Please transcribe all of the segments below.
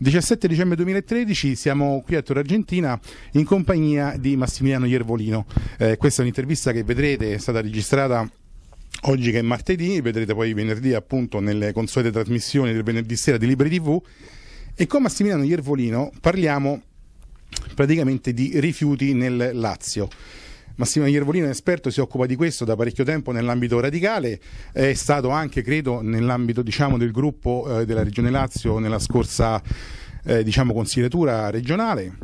17 dicembre 2013 siamo qui a Torre Argentina in compagnia di Massimiliano Iervolino. Eh, questa è un'intervista che vedrete, è stata registrata oggi che è martedì, vedrete poi venerdì appunto nelle consuete trasmissioni del venerdì sera di Libri TV. E con Massimiliano Iervolino parliamo praticamente di rifiuti nel Lazio. Massimo Iervolino è esperto, si occupa di questo da parecchio tempo nell'ambito radicale, è stato anche, credo, nell'ambito diciamo, del gruppo eh, della Regione Lazio nella scorsa eh, diciamo, consigliatura regionale.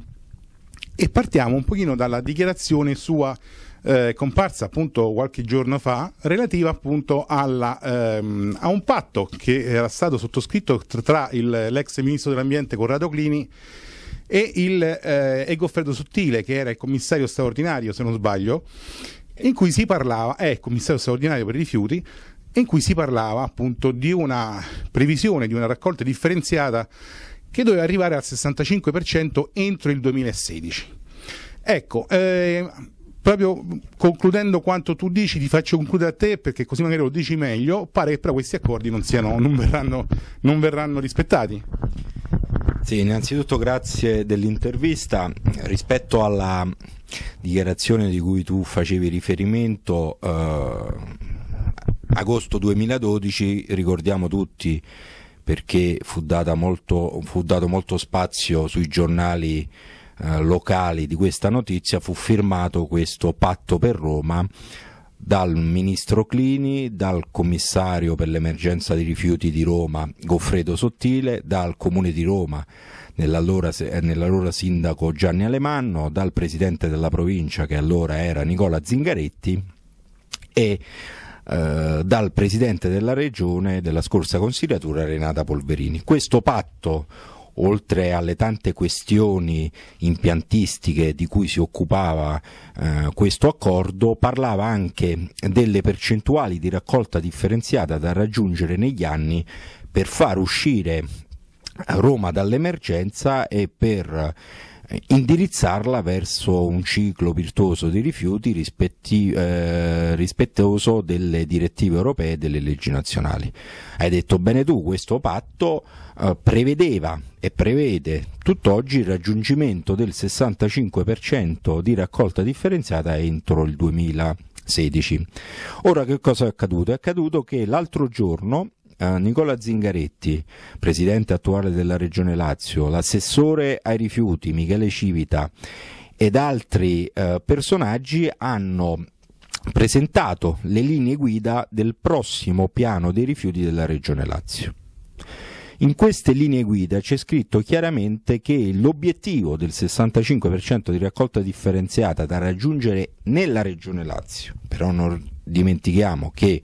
E partiamo un pochino dalla dichiarazione sua eh, comparsa appunto qualche giorno fa relativa appunto alla, ehm, a un patto che era stato sottoscritto tra, tra l'ex ministro dell'ambiente Corrado Clini e, il, eh, e Goffredo Sottile, che era il commissario straordinario, se non sbaglio, in cui si parlava, è eh, commissario straordinario per i rifiuti, in cui si parlava appunto di una previsione di una raccolta differenziata che doveva arrivare al 65% entro il 2016. Ecco, eh, proprio concludendo quanto tu dici, ti faccio concludere a te perché così magari lo dici meglio, pare che però questi accordi non, siano, non, verranno, non verranno rispettati. Sì, innanzitutto grazie dell'intervista. Rispetto alla dichiarazione di cui tu facevi riferimento, eh, agosto 2012, ricordiamo tutti, perché fu, molto, fu, dato molto spazio sui giornali eh, locali di questa notizia, fu firmato questo patto per Roma dal ministro Clini, dal commissario per l'emergenza dei rifiuti di Roma Goffredo Sottile, dal comune di Roma nell'allora, eh, nell'allora sindaco Gianni Alemanno, dal presidente della provincia che allora era Nicola Zingaretti e eh, dal presidente della regione della scorsa consigliatura Renata Polverini. Questo patto oltre alle tante questioni impiantistiche di cui si occupava eh, questo accordo, parlava anche delle percentuali di raccolta differenziata da raggiungere negli anni per far uscire Roma dall'emergenza e per indirizzarla verso un ciclo virtuoso di rifiuti rispetti, eh, rispettoso delle direttive europee e delle leggi nazionali. Hai detto bene tu, questo patto eh, prevedeva e prevede tutt'oggi il raggiungimento del 65% di raccolta differenziata entro il 2016. Ora che cosa è accaduto? È accaduto che l'altro giorno eh, Nicola Zingaretti, presidente attuale della Regione Lazio, l'assessore ai rifiuti Michele Civita ed altri eh, personaggi hanno presentato le linee guida del prossimo piano dei rifiuti della Regione Lazio. In queste linee guida c'è scritto chiaramente che l'obiettivo del 65% di raccolta differenziata da raggiungere nella Regione Lazio, però non dimentichiamo che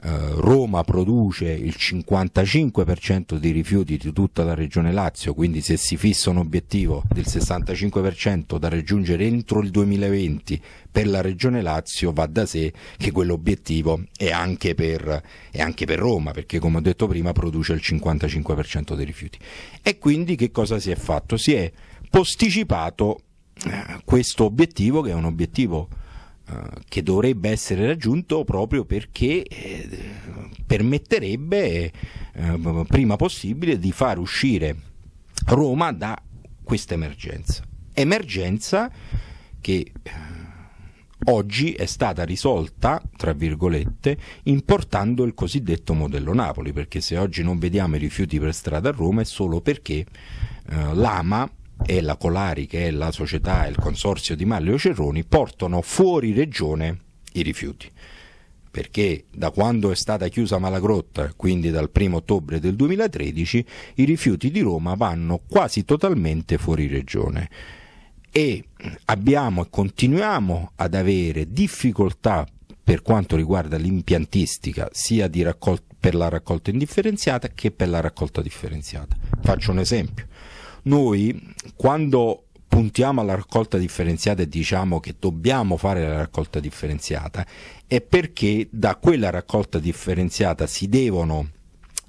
eh, Roma produce il 55% dei rifiuti di tutta la regione Lazio, quindi se si fissa un obiettivo del 65% da raggiungere entro il 2020 per la regione Lazio va da sé che quell'obiettivo è anche per, è anche per Roma, perché come ho detto prima produce il 55% dei rifiuti. E quindi che cosa si è fatto? Si è posticipato eh, questo obiettivo che è un obiettivo eh, che dovrebbe essere raggiunto proprio perché eh, permetterebbe eh, prima possibile di far uscire Roma da questa emergenza. Emergenza che oggi è stata risolta, tra virgolette, importando il cosiddetto modello Napoli, perché se oggi non vediamo i rifiuti per strada a Roma è solo perché eh, l'AMA e la Colari, che è la società e il consorzio di Maglio Cerroni, portano fuori regione i rifiuti. Perché da quando è stata chiusa Malagrotta, quindi dal 1 ottobre del 2013, i rifiuti di Roma vanno quasi totalmente fuori regione e abbiamo e continuiamo ad avere difficoltà per quanto riguarda l'impiantistica sia raccol- per la raccolta indifferenziata che per la raccolta differenziata. Faccio un esempio noi quando puntiamo alla raccolta differenziata e diciamo che dobbiamo fare la raccolta differenziata è perché da quella raccolta differenziata si devono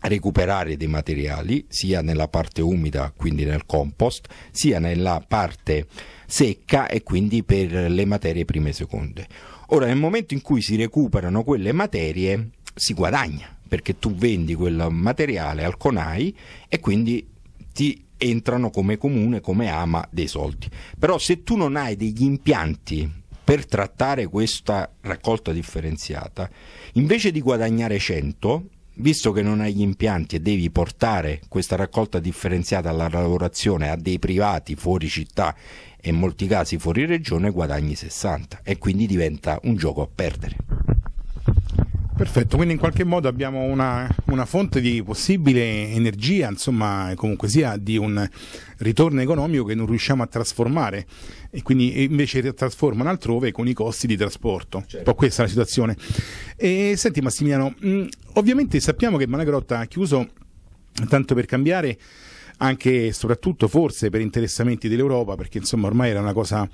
recuperare dei materiali sia nella parte umida quindi nel compost sia nella parte secca e quindi per le materie prime e seconde ora nel momento in cui si recuperano quelle materie si guadagna perché tu vendi quel materiale al CONAI e quindi ti entrano come comune, come ama dei soldi. Però se tu non hai degli impianti per trattare questa raccolta differenziata, invece di guadagnare 100, visto che non hai gli impianti e devi portare questa raccolta differenziata alla lavorazione a dei privati fuori città e in molti casi fuori regione, guadagni 60 e quindi diventa un gioco a perdere. Perfetto, quindi in qualche modo abbiamo una, una fonte di possibile energia, insomma comunque sia di un ritorno economico che non riusciamo a trasformare e quindi invece trasformano altrove con i costi di trasporto. Certo. questa è la situazione. E, senti Massimiliano, mh, mm, ovviamente sappiamo che Managrotta ha chiuso, tanto per cambiare, anche e soprattutto forse per interessamenti dell'Europa, perché insomma ormai era una cosa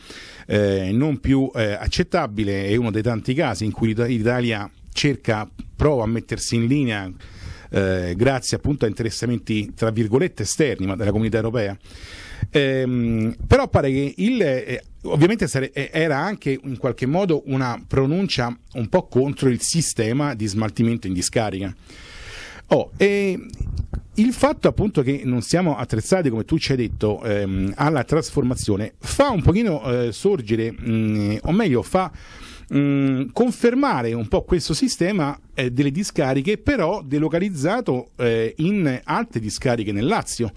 eh, non più eh, accettabile, è uno dei tanti casi in cui l'Italia cerca, prova a mettersi in linea eh, grazie appunto a interessamenti tra virgolette esterni ma della comunità europea. Ehm, però pare che il, eh, ovviamente sare- eh, era anche in qualche modo una pronuncia un po' contro il sistema di smaltimento in discarica. Oh, e il fatto appunto che non siamo attrezzati, come tu ci hai detto, ehm, alla trasformazione fa un pochino eh, sorgere, mh, mm, o meglio fa mh, mm, confermare un po' questo sistema eh, delle discariche, però delocalizzato eh, in altre discariche nel Lazio,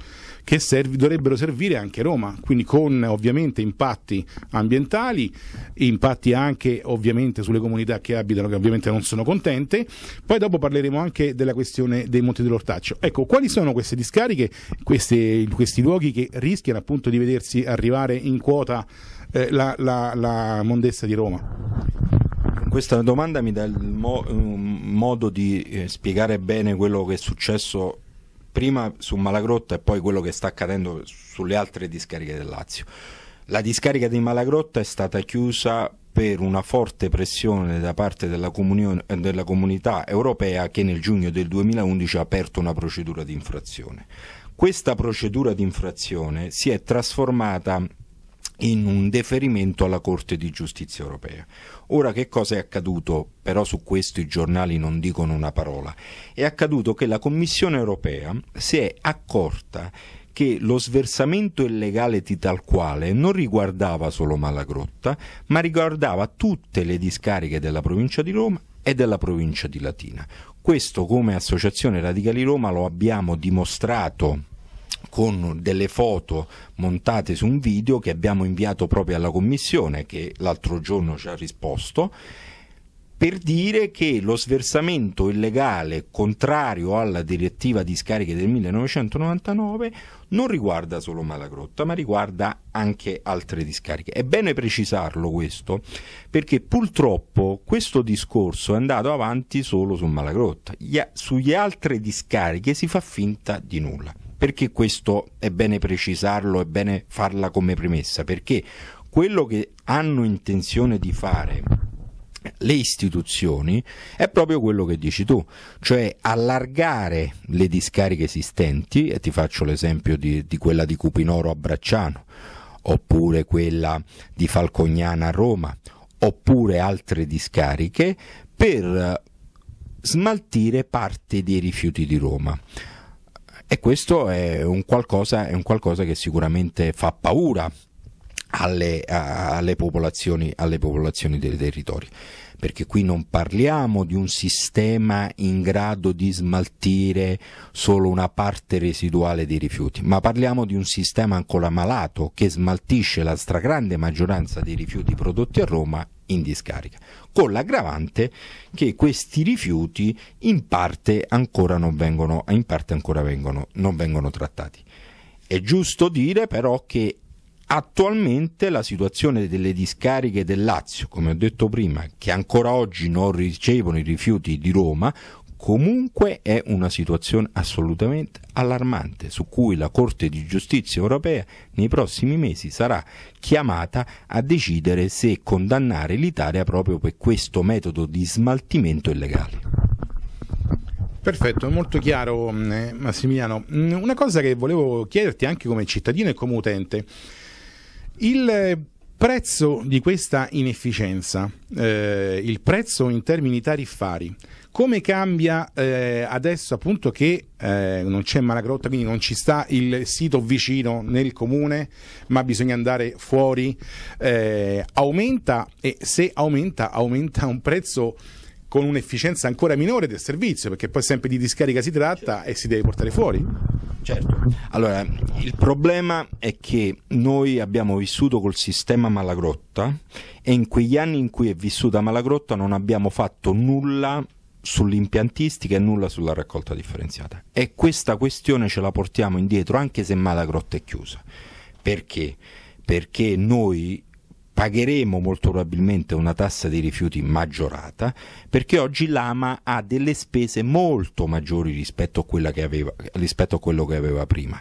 che serv- dovrebbero servire anche Roma, quindi con ovviamente impatti ambientali, impatti anche ovviamente sulle comunità che abitano, che ovviamente non sono contente. Poi dopo parleremo anche della questione dei Monti dell'Ortaccio. Ecco, quali sono queste discariche, queste, questi luoghi che rischiano appunto di vedersi arrivare in quota? eh, la, la, la Mondessa di Roma? Questa domanda mi dà il mo modo di eh, spiegare bene quello che è successo prima su Malagrotta e poi quello che sta accadendo sulle altre discariche del Lazio. La discarica di Malagrotta è stata chiusa per una forte pressione da parte della, eh, della comunità europea che nel giugno del 2011 ha aperto una procedura di infrazione. Questa procedura di infrazione si è trasformata in un deferimento alla Corte di giustizia europea. Ora che cosa è accaduto? Però su questo i giornali non dicono una parola. È accaduto che la Commissione europea si è accorta che lo sversamento illegale di tal quale non riguardava solo Malagrotta, ma riguardava tutte le discariche della provincia di Roma e della provincia di Latina. Questo come Associazione Radicali Roma lo abbiamo dimostrato con delle foto montate su un video che abbiamo inviato proprio alla commissione che l'altro giorno ci ha risposto per dire che lo sversamento illegale contrario alla direttiva di scariche del 1999 non riguarda solo Malagrotta, ma riguarda anche altre discariche. È bene precisarlo questo, perché purtroppo questo discorso è andato avanti solo su Malagrotta. Sugli altre discariche si fa finta di nulla. Perché questo è bene precisarlo, è bene farla come premessa? Perché quello che hanno intenzione di fare le istituzioni è proprio quello che dici tu, cioè allargare le discariche esistenti, e ti faccio l'esempio di, di quella di Cupinoro a Bracciano, oppure quella di Falcognana a Roma, oppure altre discariche, per smaltire parte dei rifiuti di Roma e questo è un qualcosa, è un qualcosa che sicuramente fa paura alle, alle popolazioni, alle popolazioni dei territori perché qui non parliamo di un sistema in grado di smaltire solo una parte residuale dei rifiuti, ma parliamo di un sistema ancora malato che smaltisce la stragrande maggioranza dei rifiuti prodotti a Roma in discarica, con l'aggravante che questi rifiuti in parte ancora non vengono, ancora vengono, non vengono trattati. È giusto dire però che Attualmente la situazione delle discariche del Lazio, come ho detto prima, che ancora oggi non ricevono i rifiuti di Roma, comunque è una situazione assolutamente allarmante su cui la Corte di giustizia europea nei prossimi mesi sarà chiamata a decidere se condannare l'Italia proprio per questo metodo di smaltimento illegale. Perfetto, molto chiaro eh, Massimiliano. Mm, una cosa che volevo chiederti anche come cittadino e come utente. Il prezzo di questa inefficienza, eh, il prezzo in termini tariffari, come cambia eh, adesso appunto che eh, non c'è Malagrotta, quindi non ci sta il sito vicino nel comune, ma bisogna andare fuori, eh, aumenta e se aumenta, aumenta un prezzo con un'efficienza ancora minore del servizio, perché poi sempre di discarica si tratta e si deve portare fuori. Certo. Allora, il problema è che noi abbiamo vissuto col sistema Malagrotta e in quegli anni in cui è vissuta Malagrotta non abbiamo fatto nulla sull'impiantistica e nulla sulla raccolta differenziata. E questa questione ce la portiamo indietro anche se Malagrotta è chiusa. Perché? Perché noi pagheremo molto probabilmente una tassa dei rifiuti maggiorata perché oggi l'AMA ha delle spese molto maggiori rispetto a, aveva, rispetto a quello che aveva prima.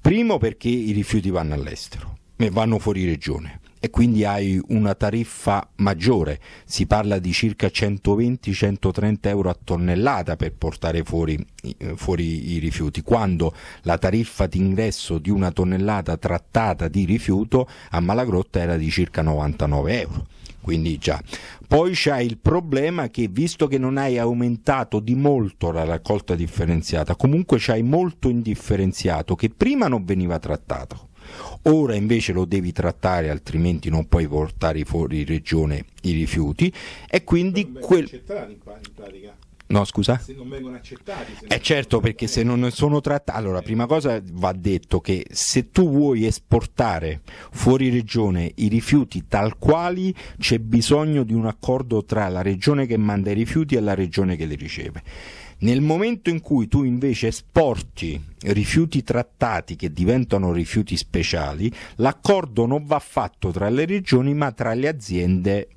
Primo perché i rifiuti vanno all'estero, vanno fuori regione e quindi hai una tariffa maggiore, si parla di circa 120-130 euro a tonnellata per portare fuori, eh, fuori, i rifiuti, quando la tariffa d'ingresso di una tonnellata trattata di rifiuto a Malagrotta era di circa 99 euro. Quindi già. Poi c'è il problema che visto che non hai aumentato di molto la raccolta differenziata, comunque c'hai molto indifferenziato che prima non veniva trattato ora invece lo devi trattare altrimenti non puoi portare fuori regione i rifiuti e quindi non quel... No, scusa? Se non vengono accettati. Se eh certo, perché se non sono trattati... Allora, prima cosa va detto che se tu vuoi esportare fuori regione i rifiuti tal quali, c'è bisogno di un accordo tra la regione che manda i rifiuti e la regione che li riceve nel momento in cui tu invece esporti rifiuti trattati che diventano rifiuti speciali, l'accordo non va fatto tra le regioni ma tra le aziende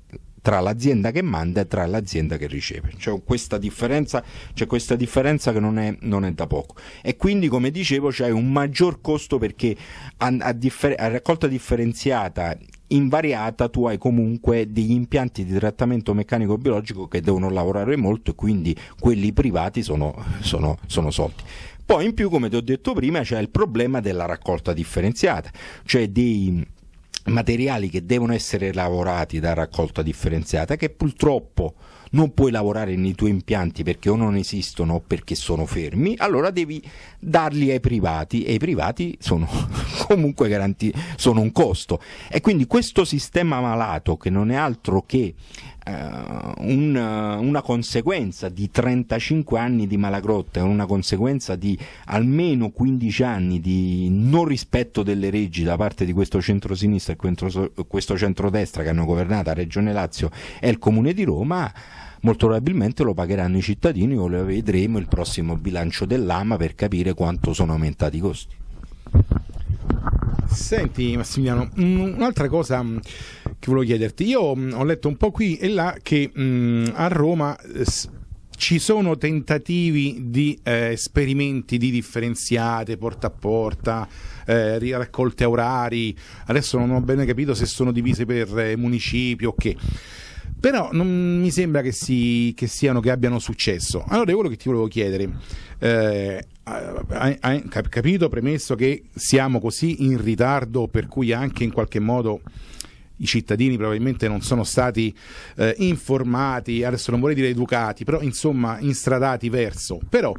tra l'azienda che manda e tra l'azienda che riceve. C'è questa differenza, c'è questa differenza che non è, non è, da poco. E quindi, come dicevo, c'è un maggior costo perché a, a, differ- a raccolta differenziata invariata tu hai comunque degli impianti di trattamento meccanico biologico che devono lavorare molto e quindi quelli privati sono, sono, sono soldi. Poi in più, come ti ho detto prima, c'è il problema della raccolta differenziata, cioè dei materiali che devono essere lavorati da raccolta differenziata che purtroppo non puoi lavorare nei tuoi impianti perché o non esistono o perché sono fermi, allora devi darli ai privati e i privati sono comunque garantiti, sono un costo. E quindi questo sistema malato che non è altro che eh, una, eh, una, conseguenza di 35 anni di Malagrotta, è una conseguenza di almeno 15 anni di non rispetto delle leggi da parte di questo centrosinistra e questo centrodestra che hanno governato la Regione Lazio e il Comune di Roma molto probabilmente lo pagheranno i cittadini o lo vedremo il prossimo bilancio dell'AMA per capire quanto sono aumentati i costi. Senti Massimiliano, mm, un'altra cosa mm, che volevo chiederti. Io mh, mm, ho letto un po' qui e là che mh, mm, a Roma eh, ci sono tentativi di eh, esperimenti di differenziate, porta a porta, eh, raccolte orari. Adesso non ho bene capito se sono divise per eh, municipi o che. Però non mi sembra che, si, che, siano, che abbiano successo. Allora, quello che ti volevo chiedere. Eh, hai capito, premesso che siamo così in ritardo, per cui anche in qualche modo i cittadini probabilmente non sono stati eh, informati, adesso non vorrei dire educati, però insomma instradati verso. Però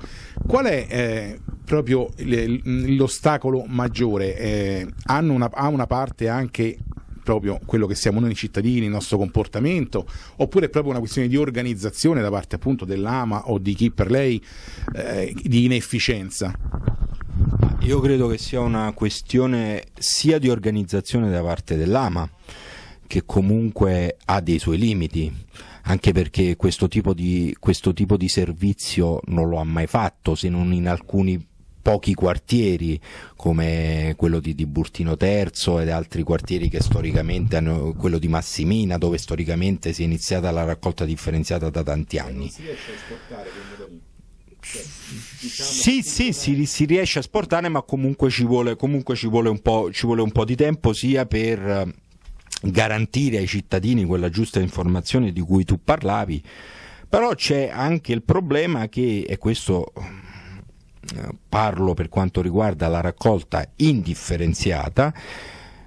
qual è eh, proprio l'ostacolo maggiore? Eh, una, ha una parte anche proprio quello che siamo noi cittadini, il nostro comportamento, oppure è proprio una questione di organizzazione da parte appunto dell'AMA o di chi per lei eh, di inefficienza? Io credo che sia una questione sia di organizzazione da parte dell'AMA che comunque ha dei suoi limiti, anche perché questo tipo di, questo tipo di servizio non lo ha mai fatto, se non in alcuni pochi quartieri come quello di, di Burtino III ed altri quartieri che storicamente hanno quello di Massimina dove storicamente si è iniziata la raccolta differenziata da tanti anni. Cioè, diciamo sì, sì, si, si, riesce a esportare ma comunque ci vuole, comunque ci vuole, un, po', ci vuole un po' di tempo sia per garantire ai cittadini quella giusta informazione di cui tu parlavi, però c'è anche il problema che, e questo eh, parlo per quanto riguarda la raccolta indifferenziata,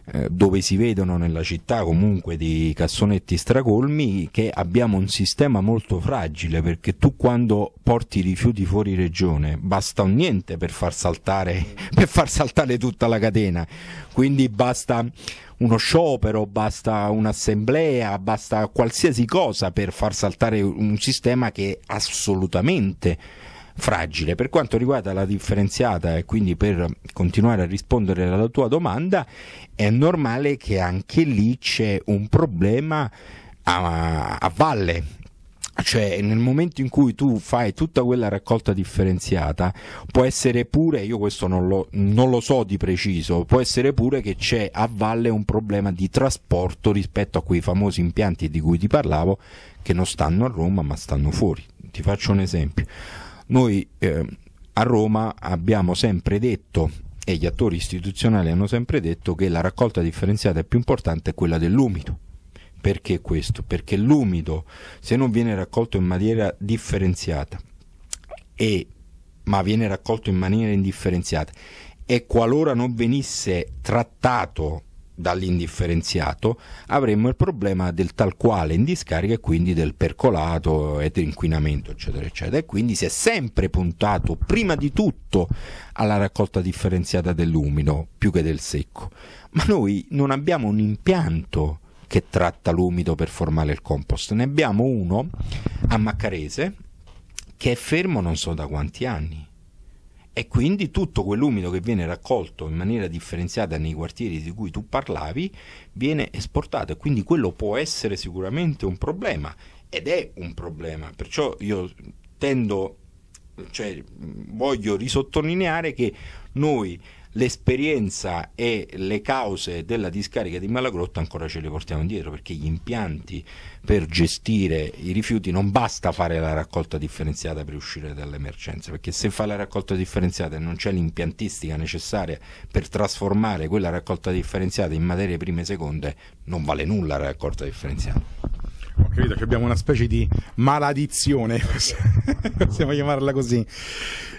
eh, dove si vedono nella città comunque di cassonetti stracolmi che abbiamo un sistema molto fragile perché tu quando porti i rifiuti fuori regione basta un niente per far saltare, per far saltare tutta la catena, quindi basta uno sciopero, basta un'assemblea, basta qualsiasi cosa per far saltare un sistema che assolutamente fragile. Per quanto riguarda la differenziata e quindi per continuare a rispondere alla tua domanda, è normale che anche lì c'è un problema a, a valle cioè nel momento in cui tu fai tutta quella raccolta differenziata può essere pure, io questo non lo, non lo, so di preciso, può essere pure che c'è a valle un problema di trasporto rispetto a quei famosi impianti di cui ti parlavo che non stanno a Roma ma stanno fuori. Ti faccio un esempio. Noi eh, a Roma abbiamo sempre detto e gli attori istituzionali hanno sempre detto che la raccolta differenziata è più importante è quella dell'umido. Perché questo? Perché l'umido, se non viene raccolto in maniera differenziata, e, ma viene raccolto in maniera indifferenziata, e qualora non venisse trattato dall'indifferenziato, avremmo il problema del tal quale in discarica e quindi del percolato e dell'inquinamento, eccetera, eccetera. E quindi si è sempre puntato prima di tutto alla raccolta differenziata dell'umido più che del secco. Ma noi non abbiamo un impianto che tratta l'umido per formare il compost, ne abbiamo uno a Maccarese che è fermo non so da quanti anni e quindi tutto quell'umido che viene raccolto in maniera differenziata nei quartieri di cui tu parlavi viene esportato e quindi quello può essere sicuramente un problema ed è un problema. Perciò io tendo, cioè, voglio risottolineare che noi l'esperienza e le cause della discarica di Malagrotta ancora ce le portiamo indietro perché gli impianti per gestire i rifiuti non basta fare la raccolta differenziata per uscire dall'emergenza perché se fa la raccolta differenziata e non c'è l'impiantistica necessaria per trasformare quella raccolta differenziata in materie prime e seconde non vale nulla la raccolta differenziata. Ho capito che abbiamo una specie di maladizione, possiamo chiamarla così.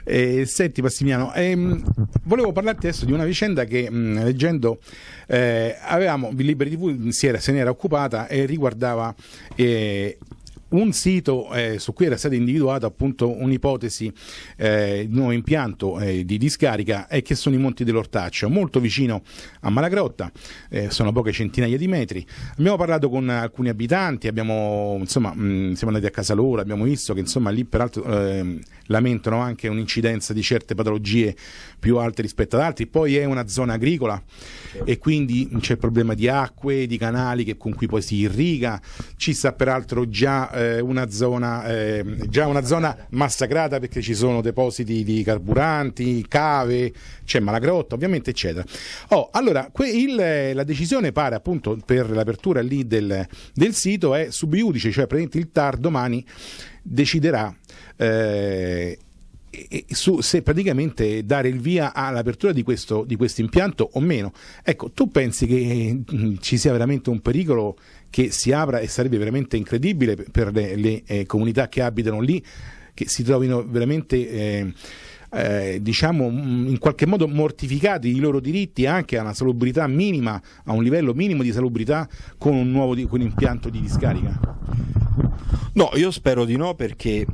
Eh, senti Massimiliano ehm, volevo parlarti adesso di una vicenda che mh, mm, leggendo eh, avevamo, Liberi TV si era, se n'era occupata e riguardava eh, un sito eh, su cui era stata individuata appunto un'ipotesi eh, di nuovo impianto eh, di discarica è che sono i Monti dell'Ortaccio, molto vicino a Malagrotta, eh, sono poche centinaia di metri. Abbiamo parlato con alcuni abitanti, abbiamo, insomma, mh, mm, siamo andati a casa loro, abbiamo visto che insomma, lì peraltro ehm, lamentano anche un'incidenza di certe patologie più alte rispetto ad altri, poi è una zona agricola e quindi c'è il problema di acque, di canali che, con cui poi si irriga, ci sta peraltro già eh, una zona eh, già una zona massacrata perché ci sono depositi di carburanti, cave, c'è Malagrotta ovviamente eccetera. Oh, allora que- il, eh, la decisione pare appunto per l'apertura lì del, del sito è subiudice, cioè praticamente il TAR domani deciderà eh, su, se praticamente dare il via all'apertura di questo, di questo impianto o meno. Ecco, tu pensi che eh, ci sia veramente un pericolo che si apra e sarebbe veramente incredibile per le, le eh, comunità che abitano lì, che si trovino veramente... Eh, eh, diciamo in qualche modo mortificati i loro diritti anche a una salubrità minima, a un livello minimo di salubrità con un nuovo con un impianto di discarica? No, io spero di no perché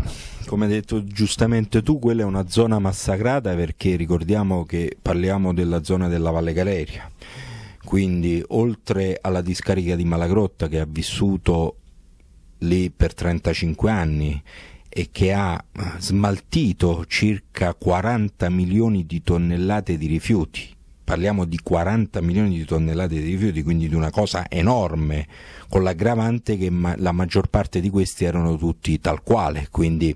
come hai detto giustamente tu quella è una zona massacrata perché ricordiamo che parliamo della zona della Valle Galeria quindi oltre alla discarica di Malagrotta che ha vissuto lì per 35 anni e che ha eh, smaltito circa 40 milioni di tonnellate di rifiuti. Parliamo di 40 milioni di tonnellate di rifiuti, quindi di una cosa enorme, con l'aggravante che ma la maggior parte di questi erano tutti tal quale, quindi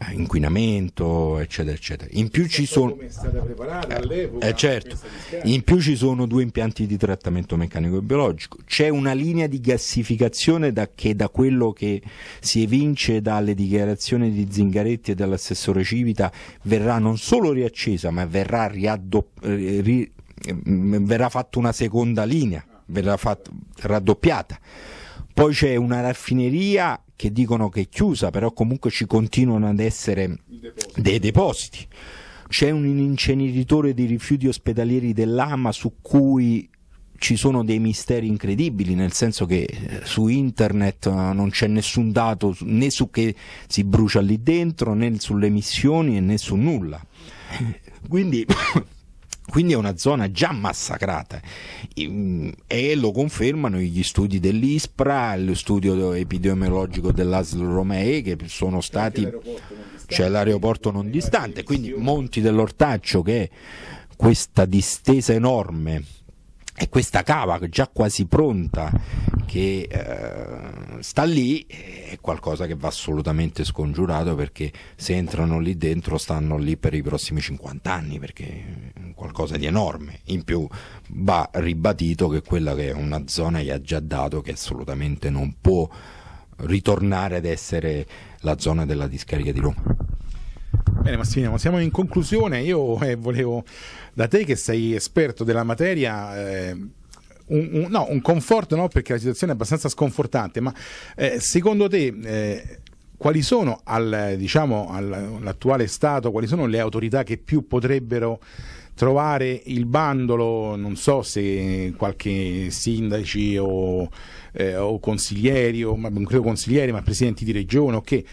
eh, inquinamento, eccetera, eccetera. In più ci sono, eh, certo. in più ci sono due impianti di trattamento meccanico e biologico. C'è una linea di gassificazione da, che da quello che si evince dalle dichiarazioni di Zingaretti e dell'assessore Civita verrà non solo riaccesa, ma verrà, riaddop- ri- verrà fatta una seconda linea, verrà fatta, raddoppiata poi c'è una raffineria che dicono che è chiusa, però comunque ci continuano ad essere deposito. dei depositi. C'è un inceneritore di rifiuti ospedalieri dell'AMA su cui ci sono dei misteri incredibili, nel senso che eh, su internet eh, non c'è nessun dato né su che si brucia lì dentro, né sulle emissioni né su nulla. Quindi quindi è una zona già massacrata mm, e lo confermano gli studi dell'ISPRA, lo studio epidemiologico dell'Asl Romei che sono stati... C'è l'aeroporto, non distante, quindi Monti dell'Ortaccio che è questa distesa enorme e questa cava già quasi pronta che eh, sta lì è qualcosa che va assolutamente scongiurato perché se entrano lì dentro stanno lì per i prossimi 50 anni perché è qualcosa di enorme in più va ribadito che quella che è una zona gli ha già dato che assolutamente non può ritornare ad essere la zona della discarica di Roma Bene Massimiliano, siamo in conclusione, io eh, volevo da te che sei esperto della materia... Eh, un, un, no, un conforto no, perché la situazione è abbastanza sconfortante, ma eh, secondo te eh, quali sono al, diciamo, all'attuale Stato, quali sono le autorità che più potrebbero trovare il bandolo, non so se qualche sindaci o, eh, o consiglieri, o, non credo consiglieri, ma presidenti di regione, o okay. che,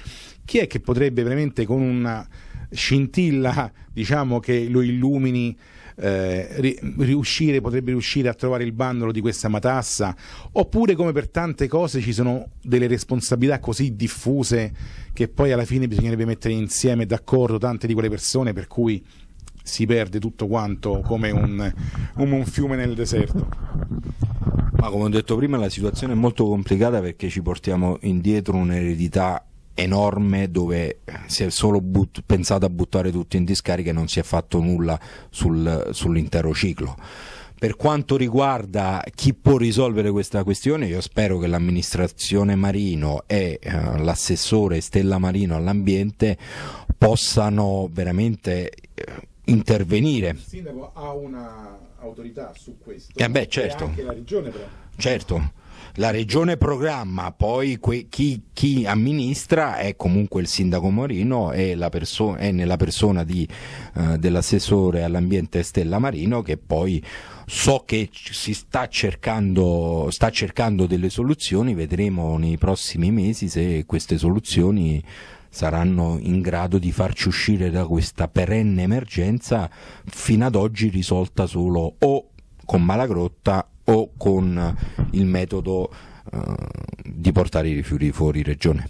chi è che potrebbe veramente con una scintilla diciamo, che lo illumini, eh, riuscire, potrebbe riuscire a trovare il bandolo di questa matassa, oppure come per tante cose ci sono delle responsabilità così diffuse che poi alla fine bisognerebbe mettere insieme d'accordo tante di quelle persone per cui si perde tutto quanto come un, un fiume nel deserto. Ma come ho detto prima la situazione è molto complicata perché ci portiamo indietro un'eredità enorme dove si è solo but- pensato a buttare tutto in discarica e non si è fatto nulla sul, sull'intero ciclo. Per quanto riguarda chi può risolvere questa questione, io spero che l'amministrazione Marino e eh, l'assessore Stella Marino all'ambiente possano veramente eh, intervenire. Il sindaco ha un'autorità su questo. Eh beh, certo. E anche la regione però. Certo la regione programma, poi que- chi, chi, amministra è comunque il sindaco Morino e perso- è nella persona di, eh, dell'assessore all'ambiente Stella Marino che poi so che si sta cercando, sta cercando delle soluzioni, vedremo nei prossimi mesi se queste soluzioni saranno in grado di farci uscire da questa perenne emergenza fino ad oggi risolta solo o con Malagrotta o con il metodo eh, di portare i rifiuti fuori regione.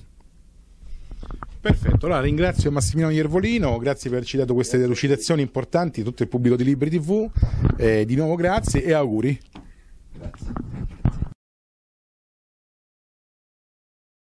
Perfetto, allora ringrazio Massimiliano Iervolino, grazie per averci dato queste delucidazioni importanti, tutto il pubblico di Libri TV, eh, di nuovo grazie e auguri. Grazie.